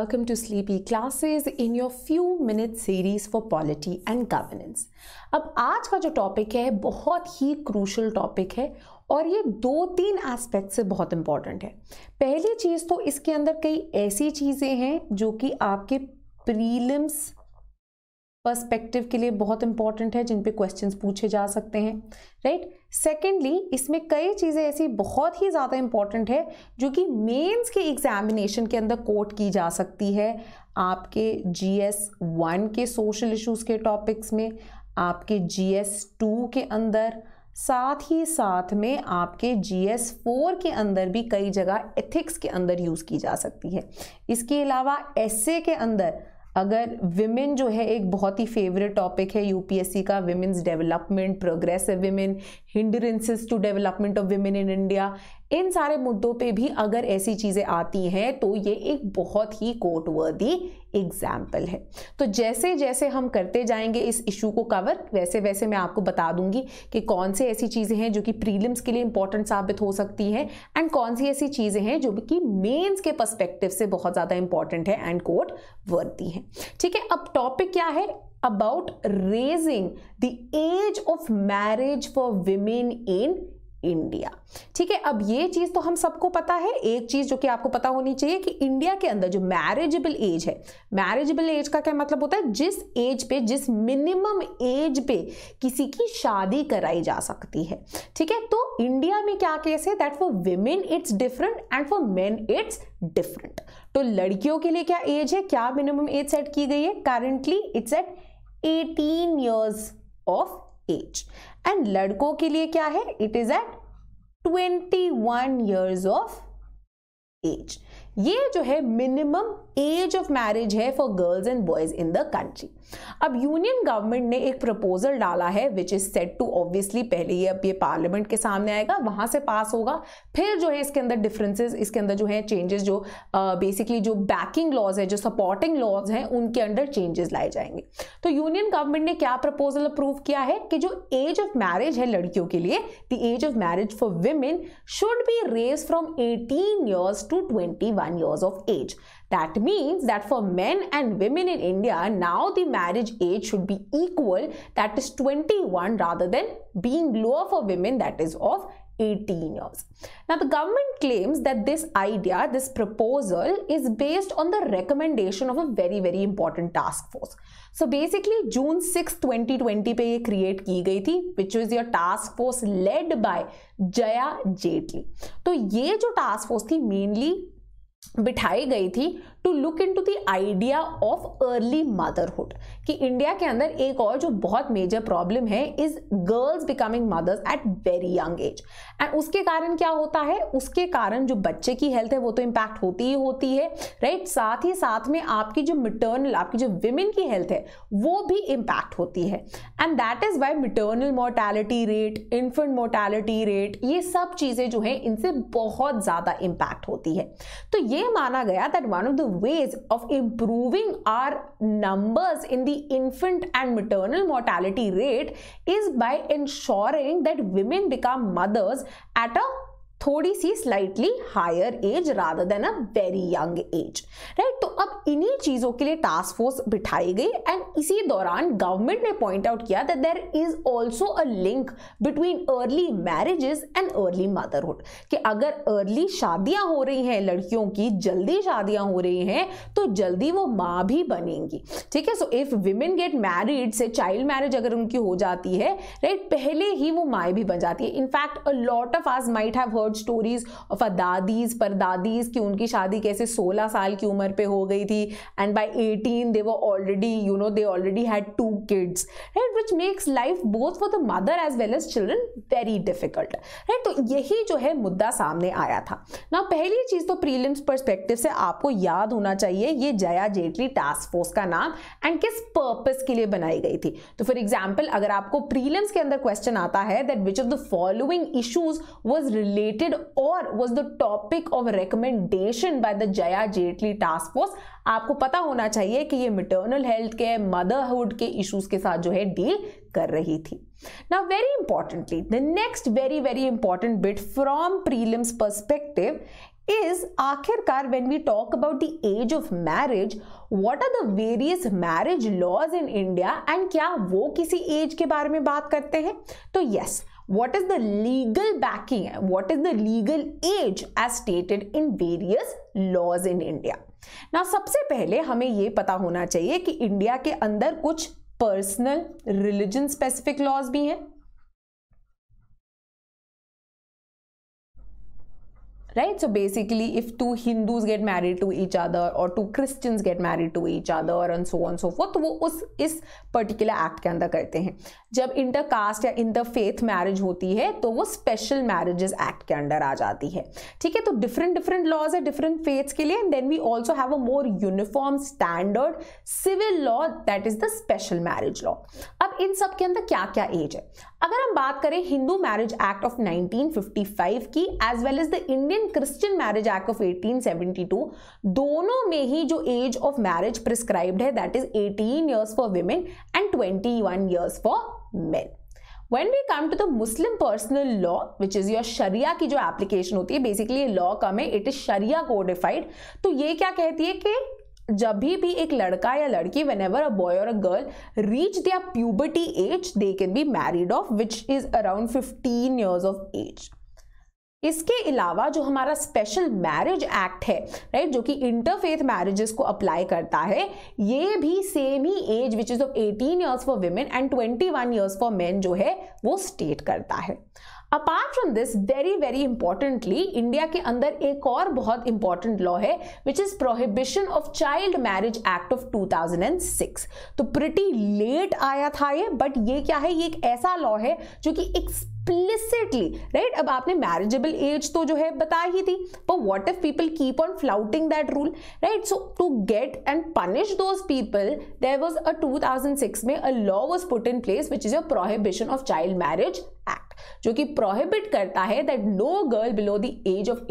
welcome to Sleepy Classes in your few minute series for polity and governance. अब आज का जो topic है बहुत ही क्रूशल टॉपिक है और ये दो तीन एस्पेक्ट से बहुत इंपॉर्टेंट है पहली चीज़ तो इसके अंदर कई ऐसी चीज़ें हैं जो कि आपके प्रीलिम्स पर्सपेक्टिव के लिए बहुत इंपॉर्टेंट है जिन पे क्वेश्चंस पूछे जा सकते हैं राइट सेकेंडली इसमें कई चीज़ें ऐसी बहुत ही ज़्यादा इंपॉर्टेंट है जो कि मेंस के एग्जामिनेशन के अंदर कोट की जा सकती है आपके जी एस वन के सोशल इश्यूज़ के टॉपिक्स में आपके जी एस टू के अंदर साथ ही साथ में आपके जी एस फोर के अंदर भी कई जगह एथिक्स के अंदर यूज़ की जा सकती है इसके अलावा एस के अंदर अगर विमेन जो है एक बहुत ही फेवरेट टॉपिक है यूपीएससी का women's development progressive women hindrances to development of women in India इन सारे मुद्दों पे भी अगर ऐसी चीज़ें आती हैं तो ये एक बहुत ही कोटवर्दी एग्जाम्पल है तो जैसे जैसे हम करते जाएंगे इस इशू को कवर वैसे वैसे मैं आपको बता दूंगी कि कौन सी ऐसी चीज़ें हैं जो कि प्रीलिम्स के लिए इंपॉर्टेंट साबित हो सकती हैं एंड कौन सी ऐसी चीज़ें हैं जो कि मेंस के पर्सपेक्टिव से बहुत ज़्यादा इंपॉर्टेंट है एंड कोट वर्दी है ठीक है अब टॉपिक क्या है about raising the age of marriage for women in India ठीक है अब ये चीज तो हम सबको पता है एक चीज जो कि आपको पता होनी चाहिए कि इंडिया के अंदर जो मैरिजेबल एज है मैरिजेबल एज का क्या मतलब होता है जिस एज पे जिस मिनिमम एज पे किसी की शादी कराई जा सकती है ठीक है तो इंडिया में क्या केस है that for women it's different and for men it's different तो लड़कियों के लिए क्या एज है क्या मिनिमम एज सेट की गई है currently it's at eighteen years of age and लड़कों के लिए क्या है it is at twenty one years of age ये जो है मिनिमम एज ऑफ मैरिज है for girls and boys in the country अब यूनियन गवर्नमेंट ने एक प्रपोजल डाला है which is set to obviously पहले ये अब ये पार्लियामेंट के सामने आएगा वहां से पास होगा फिर जो है इसके अंदर डिफरेंसेस इसके अंदर जो है चेंजेस जो बेसिकली uh, जो बैकिंग लॉज है जो सपोर्टिंग लॉज है उनके अंडर चेंजेस लाए जाएंगे तो यूनियन गवर्नमेंट ने क्या प्रपोजल अप्रूव किया है कि जो एज ऑफ मैरिज है लड़कियों के लिए the age of marriage for women should be raise from eighteen years to twenty 21 years of age. That means that for men and women in India, now the marriage age should be equal, that is 21 rather than being lower for women that is of 18 years. Now, the government claims that this idea, this proposal is based on the recommendation of a very, very important task force. So, basically, June 6, 2020 पे ये create ki gayi thi, which was your task force led by Jaya Jaitley. So ये जो task force thi mainly बिठाई गई थी to look into the idea of early motherhood कि India के अंदर एक और जो बहुत मेजर प्रॉब्लम है is girls becoming mothers at very young age and उसके कारण क्या होता है उसके कारण जो बच्चे की हेल्थ है वो तो इम्पैक्ट होती ही होती है राइट right? साथ ही साथ में आपकी जो मिटर्नल आपकी जो विमेन की हेल्थ है वो भी इम्पैक्ट होती है and that is why maternal mortality rate infant mortality rate ये सब चीज़ें जो है इनसे बहुत ज़्यादा इम्पैक्ट होती है तो ये माना गया that one of the ways of improving our numbers in the infant and maternal mortality rate is by ensuring that women become mothers at a थोड़ी सी slightly higher age rather than a very young age right तो अब इन्हीं चीजों के लिए task force बिठाई गई एंड इसी दौरान गवर्नमेंट ने पॉइंट आउट किया that there is also a link between early marriages and early motherhood कि अगर अर्ली शादियां हो रही हैं लड़कियों की जल्दी शादियां हो रही हैं तो जल्दी वो माँ भी बनेंगी ठीक है so if women get married से चाइल्ड मैरिज अगर उनकी हो जाती है राइट पहले ही वो माए भी बन जाती है इनफैक्ट अ लॉट ऑफ आज might have heard stories of a दादीज पर दादीज की उनकी शादी कैसे 16 साल की उम्र पे हो गई थी and by 18 they were already you know they already had two kids right which makes life both for the mother as well as children very difficult right तो यही जो है मुद्दा सामने आया था ना पहली चीज तो प्रीलिम्स परस्पेक्टिव से आपको याद होना चाहिए ये जया जेटली टास्क फोर्स का नाम एंड किस पर्पज के लिए बनाई गई थी तो फॉर एग्जाम्पल अगर आपको प्रीलिम्स के अंदर क्वेश्चन आता है that which of the following issues was related or was the topic of recommendation by the Jaya Jaitly task force आपको पता होना चाहिए कि ये मिटर्नल हेल्थ के मदरहुड के इश्यूज के साथ जो है डील कर रही थी now very importantly the next very very important bit from prelims perspective is आखिरकार when we talk about the age of marriage what are the various marriage laws in India and क्या वो किसी as के बारे में बात करते हैं तो yes yes, what is the legal backing what is the legal age age stated in various laws in India ना सबसे पहले हमें ये पता होना चाहिए कि इंडिया के अंदर कुछ पर्सनल रिलीजन स्पेसिफिक लॉज भी हैं right so basically if two hindus get married to each other or two christians get married to each other and so on so forth तो वो उस इस पर्टिकुलर एक्ट के अंदर करते हैं जब इंटर कास्ट या इंटर फेथ मैरिज होती है तो वो स्पेशल मैरिजेस एक्ट के अंडर आ जाती है ठीक है तो डिफरेंट डिफरेंट लॉज है डिफरेंट फेथ्स के लिए and then we also have a more uniform standard civil law that is the special marriage law अब इन सब के अंदर क्या क्या एज है अगर हम बात करें हिंदू मैरिज एक्ट ऑफ 1955 की as well as the Indian Indian Christian marriage act of 1872 दोनों में ही जो एज ऑफ मैरिज प्रिस्क्राइब्ड है that is 18 years for women and 21 years for men When we come to the Muslim personal law, which is your Sharia की जो application होती है basically law कम है it is Sharia codified तो ये क्या कहती है कि जब भी भी एक लड़का या लड़की वेन एवर अ बॉय और a girl reach their puberty age they can be married of which is around fifteen years of age इसके अलावा जो हमारा स्पेशल मैरिज एक्ट है राइट जो कि इंटरफेथ मैरिजेस को अप्लाई करता है ये भी सेम ही age which is of 18 years for women and 21 years for men जो है वो स्टेट करता है apart from this very very importantly India के अंदर एक और बहुत इंपॉर्टेंट लॉ है which is prohibition of child marriage act of 2006 तो प्रिटी लेट आया था ये बट ये क्या है ये एक ऐसा लॉ है जो कि एक एक्सप्लिसिटली राइट अब आपने मैरिजेबल एज तो जो है बता ही थी पर what if people keep on flouting that rule right so to get and punish those people there was a 2006 में a law was put in place which is a prohibition of child marriage act जो कि prohibit करता है that no girl below the age of 18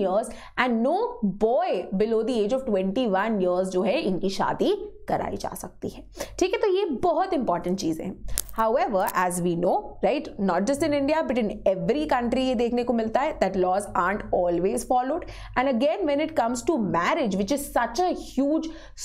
years and no boy below the age of 21 years जो है इनकी शादी कराई जा सकती है ठीक है तो ये बहुत इंपॉर्टेंट चीज़ें हैं ever as we know right not just in India but in every country ये देखने को मिलता है that laws aren't always followed and again when it comes to marriage which is such as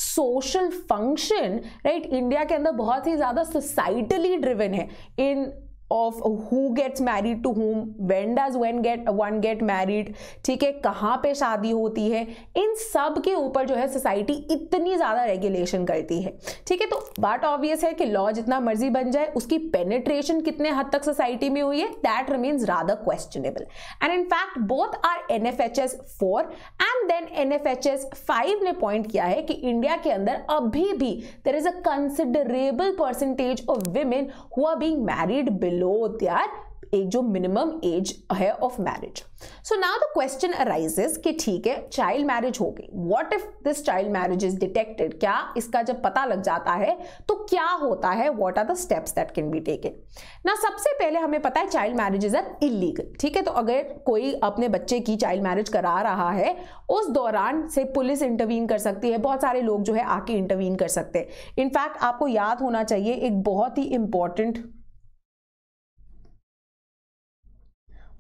social function right India के अंदर बहुत ही ज़्यादा सोसाइटली ड्रिवन है in of who gets married to whom when does when get one get married ठीक है कहाँ पे शादी होती है इन सब के ऊपर जो है सोसाइटी इतनी ज़्यादा रेगुलेशन करती है ठीक है तो बात ऑब्वियस है कि लॉ जितना मर्जी बन जाए उसकी पेनिट्रेशन कितने हद तक सोसाइटी में हुई है that remains rather questionable and in fact both are N F H S four and then N F H S five ने पॉइंट किया है कि इंडिया के अंदर अभी भी there is a considerable percentage of women who are being married bill below their एक जो मिनिमम एज है of marriage so now the question arises कि ठीक है चाइल्ड मैरिज हो गई what if this child marriage is detected क्या इसका जब पता लग जाता है तो क्या होता है what are the steps that can be taken ना सबसे पहले हमें पता है child marriage is are illegal ठीक है तो अगर कोई अपने बच्चे की चाइल्ड मैरिज करा रहा है उस दौरान से पुलिस इंटरवीन कर सकती है बहुत सारे लोग जो है आके इंटरवीन कर सकते हैं इनफैक्ट आपको याद होना चाहिए एक बहुत ही इंपॉर्टेंट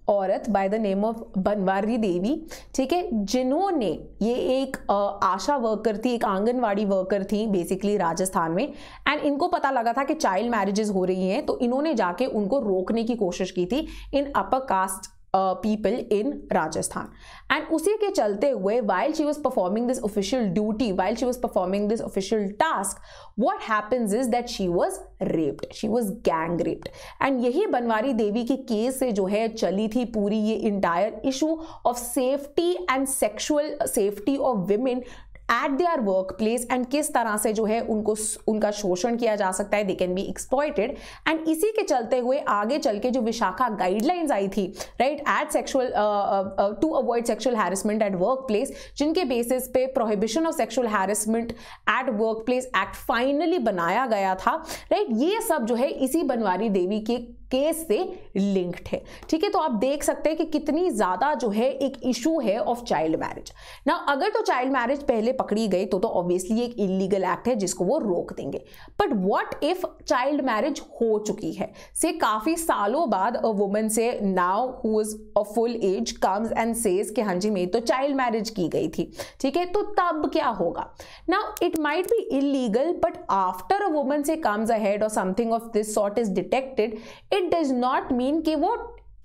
औरत by the name of Banwari Devi ठीक है जिन्होंने ये एक आशा वर्कर थी एक आंगनवाड़ी वर्कर थी बेसिकली राजस्थान में एंड इनको पता लगा था कि चाइल्ड मैरिजेस हो रही हैं तो इन्होंने जाके उनको रोकने की कोशिश की थी in upper caste people in Rajasthan and उसी के चलते हुए while she was performing this official duty while she was performing this official task what happens is that she was raped she was gang raped and यही बनवारी देवी के case से जो है चली थी पूरी ये entire issue of safety and sexual safety of women at their work place and किस तरह से जो है उनको उनका शोषण किया जा सकता है they can be exploited and इसी के चलते हुए आगे चल के जो विशाखा गाइडलाइंस आई थी right at sexual to avoid sexual harassment at work place जिनके बेसिस पे prohibition of sexual harassment at work place act finally बनाया गया था राइट right? ये सब जो है इसी बनवारी देवी के केस से लिंक्ड है ठीक है तो आप देख सकते हैं कि कितनी ज़्यादा जो है एक इशू है ऑफ चाइल्ड मैरिज ना अगर तो चाइल्ड मैरिज पहले पकड़ी गई तो तो ऑब्वियसली एक इलीगल एक्ट है जिसको वो रोक देंगे but what if child marriage हो चुकी है से काफ़ी सालों बाद a woman say now who is a full age comes and says कि हां जी मेरी तो चाइल्ड मैरिज की गई थी ठीक है तो तब क्या होगा now it might be illegal but after a woman say comes ahead और something of this sort is detected it it does not mean कि वो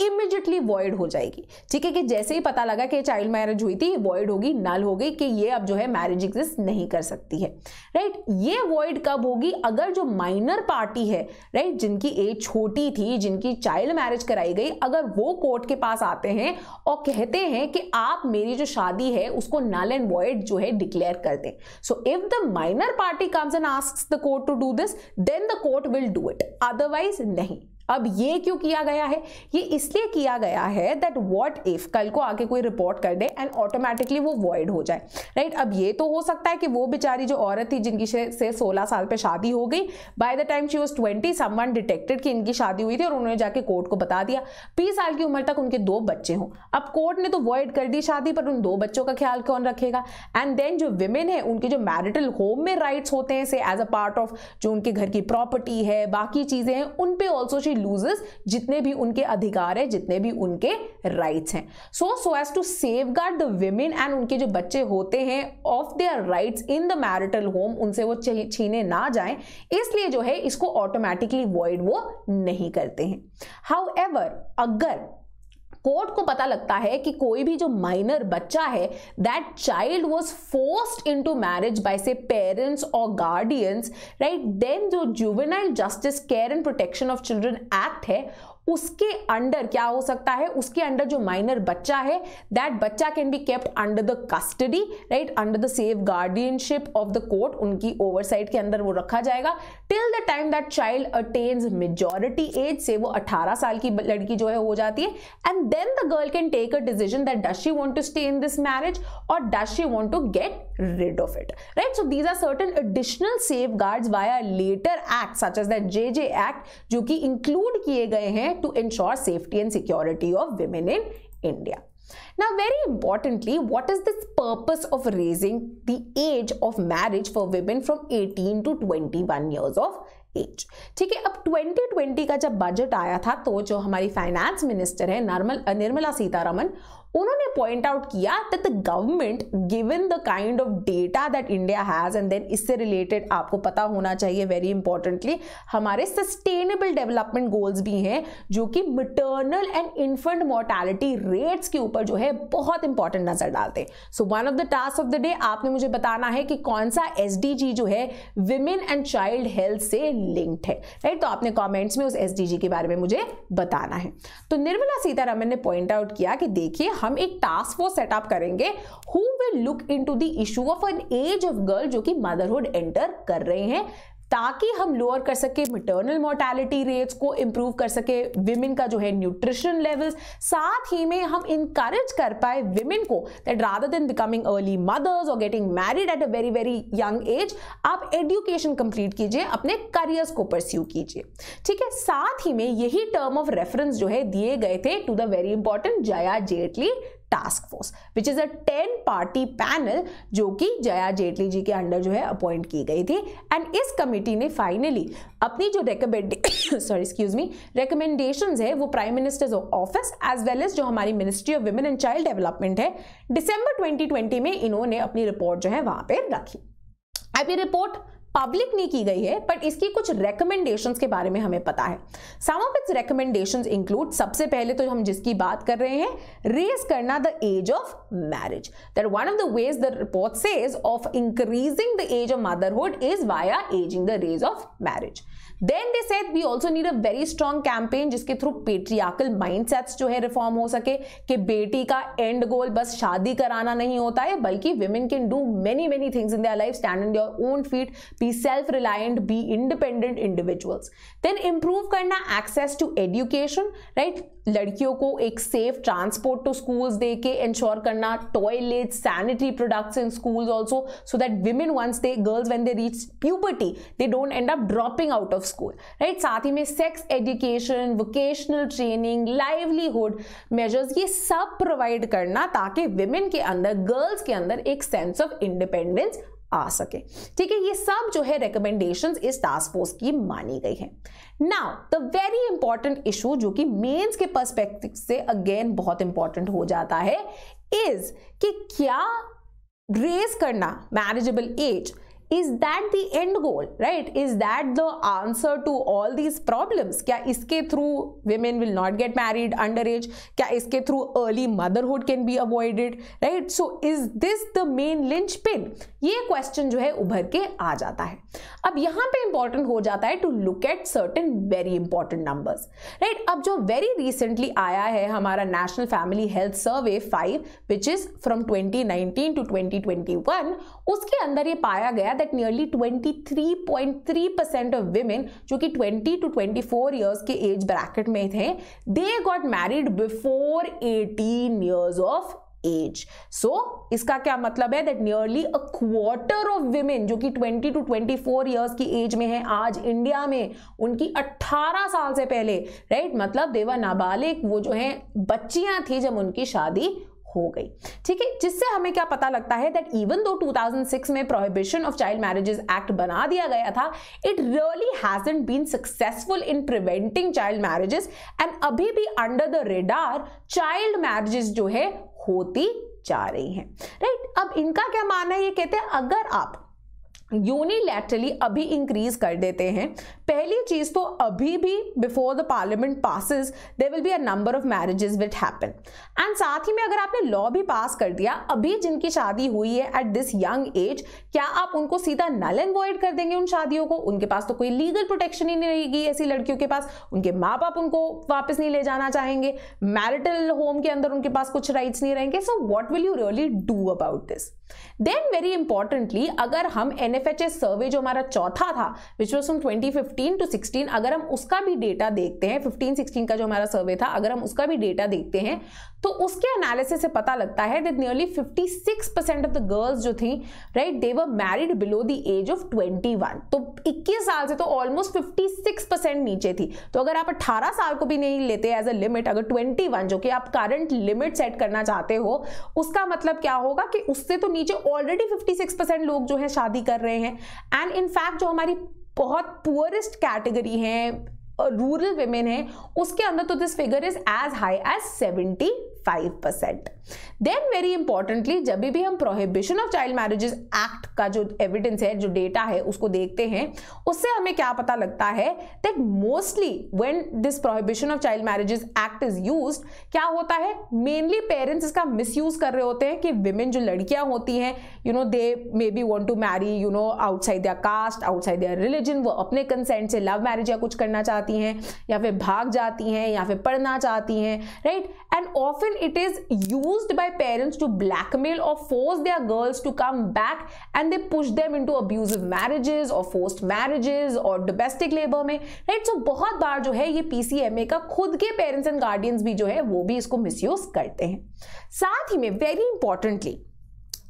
इमिजिएटली वॉइड हो जाएगी ठीक है कि जैसे ही पता लगा कि चाइल्ड मैरिज हुई थी वॉइड होगी नल हो गई कि ये अब जो है मैरिज एग्जिस्ट नहीं कर सकती है राइट right? ये वॉइड कब होगी अगर जो माइनर पार्टी है राइट right? जिनकी एज छोटी थी जिनकी चाइल्ड मैरिज कराई गई अगर वो कोर्ट के पास आते हैं और कहते हैं कि आप मेरी जो शादी है उसको नल एंड वॉइड जो है डिक्लेयर कर दें so if the minor party comes and ask the court to do this then the court will do it otherwise नहीं अब ये क्यों किया गया है ये इसलिए किया गया है दैट वॉट इफ कल को आके कोई रिपोर्ट कर दे एंड ऑटोमेटिकली वो वॉइड हो जाए राइट अब ये तो हो सकता है कि वो बेचारी जो औरत थी जिनकी से 16 साल पे शादी हो गई by the time she was twenty someone detected कि इनकी शादी हुई थी और उन्होंने जाके कोर्ट को बता दिया बीस साल की उम्र तक उनके दो बच्चे हों अब कोर्ट ने तो वॉइड कर दी शादी पर उन दो बच्चों का ख्याल कौन रखेगा एंड देन जो विमेन है उनके जो मैरिटल होम में राइट्स होते हैं से एज अ पार्ट ऑफ जो उनके घर की प्रॉपर्टी है बाकी चीज़ें हैं उन पे ऑल्सो शी लूजेस जितने भी उनके अधिकार है जितने भी उनके राइट्स हैं so so as to safeguard the women and उनके जो बच्चे होते हैं of their rights in the marital home उनसे वो छीने ना जाए इसलिए जो है इसको ऑटोमेटिकली वॉइड वो नहीं करते हैं हाउ अगर कोर्ट को पता लगता है कि कोई भी जो माइनर बच्चा है that child was forced into marriage by say parents और गार्डियंस राइट देन जो juvenile justice care and protection of children act है उसके अंडर क्या हो सकता है उसके अंडर जो माइनर बच्चा है दैट बच्चा can be kept under the custody right under the safe guardianship of the court उनकी ओवरसाइट के अंदर वो रखा जाएगा till the time that child attains majority age से वो 18 साल की लड़की जो है हो जाती है and then the girl can take a decision that does she want to stay in this marriage और does she want to get rid rid of it right so these are certain additional safeguards via later acts such as the jj act जो कि include किए गए हैं to ensure safety and security of women in India. Now, very importantly, what is this purpose of raising the age of marriage for women from 18 to 21 years of age ठीक है अब 2020 का जब बजट आया था तो जो हमारी फाइनेंस मिनिस्टर है नर्मल निर्मला सीतारमन उन्होंने पॉइंट आउट किया that the government given the kind of data that India has and then इससे रिलेटेड आपको पता होना चाहिए वेरी इंपॉर्टेंटली हमारे सस्टेनेबल डेवलपमेंट गोल्स भी हैं जो कि maternal and infant mortality rates के ऊपर जो है बहुत इंपॉर्टेंट नजर डालते हैं so one of the task of the day आपने मुझे बताना है कि कौन सा एस जो है विमेन एंड चाइल्ड हेल्थ से लिंक्ड है राइट तो आपने कॉमेंट्स में उस एस के बारे में मुझे बताना है तो निर्मला सीतारमन ने पॉइंट आउट किया कि देखिए हम एक टास्क फोर्स सेटअप करेंगे who will look into the issue of an age of girl जो कि मदरहुड एंटर कर रहे हैं ताकि हम लोअर कर सके मटर्नल मोर्टेलिटी रेट्स को इम्प्रूव कर सके विमेन का जो है न्यूट्रिशन लेवल्स साथ ही में हम इंकरेज कर पाए विमेन को that rather than becoming early mothers और getting married at a very very young age आप एडुकेशन कंप्लीट कीजिए अपने करियर्स को परस्यू कीजिए ठीक है साथ ही में यही टर्म ऑफ रेफरेंस जो है दिए गए थे to the very important Jaya Jaitly task force which is a ten party panel जो कि जया जेटली जी के अंडर जो है अपॉइंट की गई थी एंड इस कमेटी ने फाइनली अपनी जो recommend sorry excuse me recommendation है वो prime minister's office as well as जो हमारी ministry of women and child development है डिसम्बर ट्वेंटी में इन्होंने अपनी रिपोर्ट जो है वहां पर रखी अभी रिपोर्ट पब्लिक नहीं की गई है बट इसकी कुछ रेकमेंडेशंस के बारे में हमें पता है some of its recommendations include सबसे पहले तो हम जिसकी बात कर रहे हैं रेज करना the age of marriage that one of the ways the report says of increasing the age of motherhood is via aging the raise of marriage then they said we also need a very strong campaign जिसके through patriarchal sets जो है reform हो सके कि बेटी का and गोल बस शादी कराना नहीं होता है बल्कि women can do many many things in their life stand in your own feet be self reliant be independent individuals then improve करना एक्सेस टू एजुकेशन राइट लड़कियों को एक सेफ ट्रांसपोर्ट टू स्कूल्स दे के इंश्योर करना toilet sanitary products in schools also so that women once they girls when they reach puberty they don't end up dropping out of school right साथ ही में sex education vocational training livelihood measures ये सब provide करना ताकि women के अंदर girls के अंदर एक सेंस ऑफ इंडिपेंडेंस आ सके ठीक है ये सब जो है रिकमेंडेशंस इस टास्क फोर्स की मानी गई है now the very important issue जो कि मेंस के पर्सपेक्टिव से अगेन बहुत इंपॉर्टेंट हो जाता है इज कि क्या रेस करना marriageable age is that the end goal right is that the answer to all these problems क्या इसके through women will not get married under age क्या इसके through early motherhood can be avoided right so is this the main linchpin ये question जो है उभर के आ जाता है अब यहां पे इंपॉर्टेंट हो जाता है to look at certain very important numbers right अब जो वेरी रिसेंटली आया है हमारा national family health survey five which is from 2019 to 2021 उसके अंदर ये पाया गया that nearly 23.3 percent of women जो कि 20 टू 24 इयर्स के एज ब्रैकेट में थे they got married before 18 years of age so so, इसका क्या मतलब है that nearly a quarter of women जो कि 20 टू 24 इयर्स की एज में है आज इंडिया में उनकी 18 साल से पहले राइट right? मतलब देवा नाबालिग वो जो है बच्चियां थी जब उनकी शादी हो गई ठीक है जिससे हमें क्या पता लगता है दैट इवन दो 2006 में prohibition of child marriages act बना दिया गया था it really hasn't been successful in preventing child marriages and अभी भी under the radar child marriages जो है होती जा रही हैं राइट right? अब इनका क्या मानना है ये कहते हैं अगर आप यूनिलैटरली अभी इंक्रीज कर देते हैं पहली चीज तो अभी भी before the parliament passes there will be a number of marriages with happen and साथ ही में अगर आपने लॉ भी पास कर दिया अभी जिनकी शादी हुई है एट दिस यंग एज क्या आप उनको सीधा नल एंड वॉइड कर देंगे उन शादियों को उनके पास तो कोई लीगल प्रोटेक्शन ही नहीं रहेगी ऐसी लड़कियों के पास उनके माँ बाप उनको वापस नहीं ले जाना चाहेंगे मैरिटल होम के अंदर उनके पास कुछ राइट्स नहीं रहेंगे so what will you really do about this then very importantly अगर हम एन सर्वे जो हमारा चौथा था which was from twenty 15 to 16 अगर हम उसका भी डेटा देखते हैं 15 16 का जो हमारा सर्वे था अगर हम उसका भी डेटा देखते हैं तो उसके एनालिसिस से पता लगता है that nearly 56 percent of the girls जो थी right they were married below the age of 21 तो 21 साल से तो ऑलमोस्ट 56 परसेंट नीचे थी तो अगर आप 18 साल को भी नहीं लेते एज अ लिमिट अगर 21 जो कि आप करंट लिमिट सेट करना चाहते हो उसका मतलब क्या होगा कि उससे तो नीचे ऑलरेडी फिफ्टी लोग जो है शादी कर रहे हैं एंड इनफैक्ट जो हमारी बहुत पुअरेस्ट कैटेगरी हैं रूरल वेमेन है उसके अंदर तो this figure is as high as seventy five percent then very importantly जब भी हम prohibition of child marriages act का जो एविडेंस है जो डेटा है उसको देखते हैं उससे हमें क्या पता लगता है that mostly when this prohibition of child marriages act is use क्या होता है मेनली पेरेंट्स इसका मिस कर रहे होते हैं कि विमेन जो लड़कियां होती हैं you know they may be want to marry you know outside their caste outside their religion वो अपने कंसेंट से लव मैरिज या कुछ करना चाहती हैं या फिर भाग जाती हैं या फिर पढ़ना चाहती हैं right and office when it is used by parents to blackmail or force their girls to come back and they push them into abusive marriages or forced marriages or domestic labor mein right so bahut baar jo hai ye PCMA ka khud ke parents and guardians bhi jo hai wo bhi isko misuse karte hain sath hi mein very importantly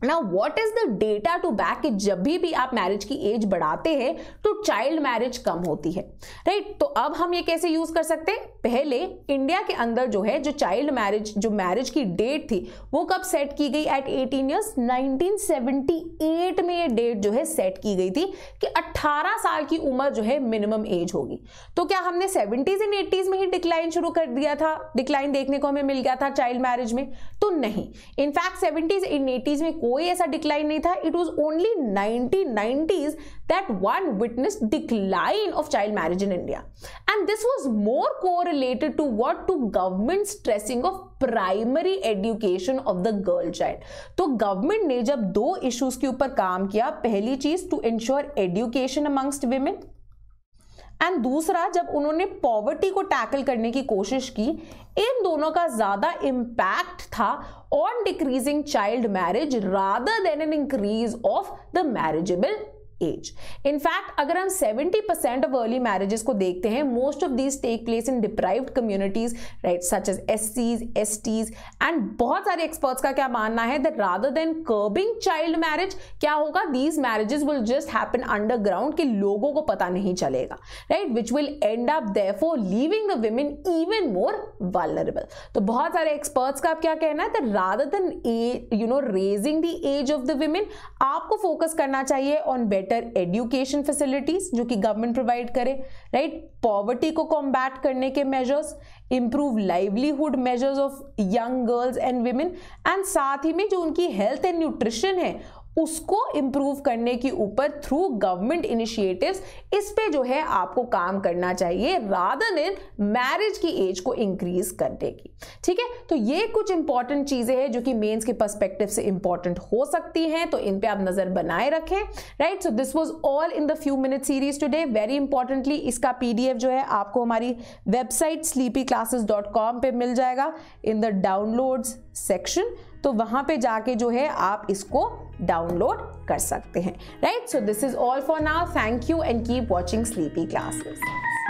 ना what is the data to back कि जब भी भी आप marriage की as बढ़ाते हैं तो चाइल्ड मैरिज कम होती है राइट right? तो अब हम ये कैसे यूज कर सकते हैं पहले इंडिया के अंदर जो है जो चाइल्ड मैरिज जो मैरिज की डेट थी वो कब सेट की गई एट 18 इयर्स 1978 में ये डेट जो है सेट की गई थी कि 18 साल की उम्र जो है मिनिमम एज होगी तो क्या हमने सेवेंटीज एंड 80s में ही डिक्लाइन शुरू कर दिया था डिक्लाइन देखने को हमें मिल गया था चाइल्ड मैरिज में तो नहीं इनफैक्ट सेवेंटीज एंड एटीज में को कोई ऐसा डिक्लाइन नहीं था it was only nineteen nineties that one witness decline of child marriage in India and this was more को related to what to government stressing of primary education of the girl child तो government ने जब दो issues के ऊपर काम किया पहली चीज to ensure education amongst women and दूसरा जब उन्होंने पॉवर्टी को टैकल करने की कोशिश की इन दोनों का ज़्यादा इम्पैक्ट था on decreasing child marriage rather than an increase of the marriageable age in fact अगर हम 70% परसेंट ऑफ अर्ली मैरिजेस को देखते हैं most of these take place in deprived communities right such as S Cs S Ts and बहुत सारे experts का क्या मानना है that rather than curbing child marriage क्या होगा these marriages will just happen underground के लोगों को पता नहीं चलेगा right which will end up for leaving the women even more vulnerable तो बहुत सारे एक्सपर्ट्स का आप क्या कहना है that rather then you know raising the age of the women आपको फोकस करना चाहिए on better better education facilities जो कि गवर्नमेंट प्रोवाइड करे राइट पॉवर्टी को कॉम्बैट करने के measures improve livelihood measures of young girls and women and साथ ही में जो उनकी हेल्थ एंड न्यूट्रिशन है उसको इम्प्रूव करने के ऊपर थ्रू गवर्नमेंट इनिशिएटिव्स इस पे जो है आपको काम करना चाहिए राधन इन मैरिज की एज को इंक्रीज करने की ठीक है तो ये कुछ इंपॉर्टेंट चीज़ें हैं जो कि मेंस के पर्सपेक्टिव से इंपॉर्टेंट हो सकती हैं तो इन पे आप नज़र बनाए रखें right so this was all in the few minute series today very importantly इसका पी जो है आपको हमारी website Sleepy Classes dot com पर मिल जाएगा इन द डाउनलोड्स सेक्शन तो वहां पे जाके जो है आप इसको डाउनलोड कर सकते हैं right so this is all for now thank you and keep watching Sleepy classes